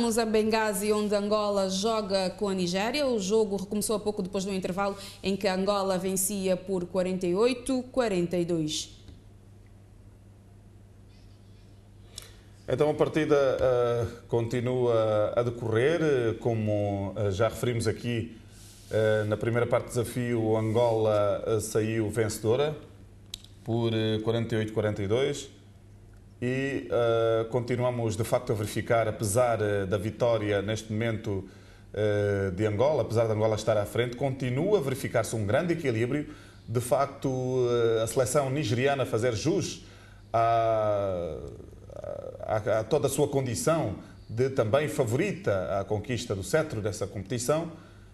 Estamos a Benghazi, onde Angola joga com a Nigéria. O jogo recomeçou há pouco depois do intervalo em que Angola vencia por 48-42. Então a partida uh, continua a decorrer, como eh, já referimos aqui uh, na primeira parte do desafio, Angola saiu vencedora por 48-42 e uh, continuamos de facto a verificar, apesar eh, da vitória neste momento uh, de Angola, apesar de Angola estar à frente, continua a verificar-se um grande equilíbrio. De facto, uh, a seleção nigeriana fazer jus a, a, a, toda a sua condição de também favorita à conquista do cetro dessa competição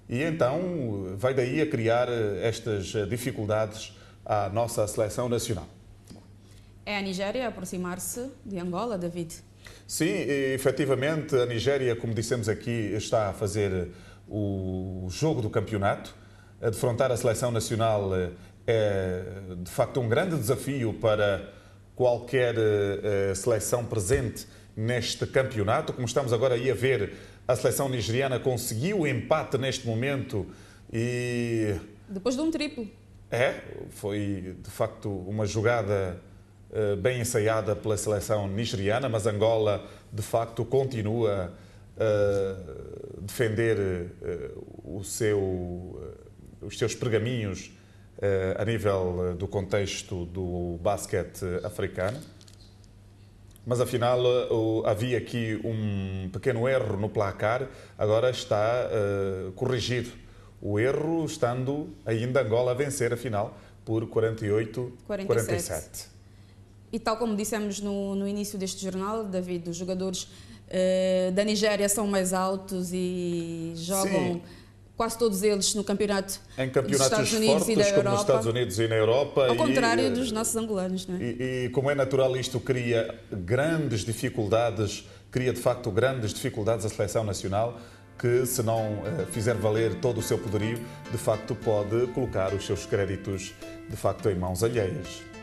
e então vai daí a criar estas dificuldades à nossa seleção nacional é a Nigéria aproximar-se de Angola, David? Sim, efetivamente, a Nigéria, como dissemos aqui, está a fazer o jogo do campeonato. A defrontar a seleção nacional eh, é, de facto, um grande desafio para qualquer eh, eh, seleção presente neste campeonato. Como estamos agora aí a ver, a seleção nigeriana conseguiu o empate neste momento e. Depois de um triplo. É, foi de facto uma jogada eh, bem ensaiada pela seleção nigeriana, mas Angola de facto continua a eh, defender eh, o seu, os seus pergaminhos a nível do contexto do basquete africano. Mas afinal havia aqui um pequeno erro no placar, agora está corrigido. O erro estando ainda Angola a vencer a final por 48-47. E tal como dissemos no, no início deste jornal, David, os jogadores uh, da Nigéria são mais altos e jogam. Sim quase todos eles no campeonato em campeonatos dos Estados Unidos fortes, e da Europa. Como nos Estados Unidos e na Europa. Ao contrário e, eh, dos nossos angolanos, não é? E, e, como é natural, isto cria grandes dificuldades, cria de facto grandes dificuldades à seleção nacional que se não eh, fizer valer todo o seu poderio, de facto pode colocar os seus créditos de facto em mãos alheias.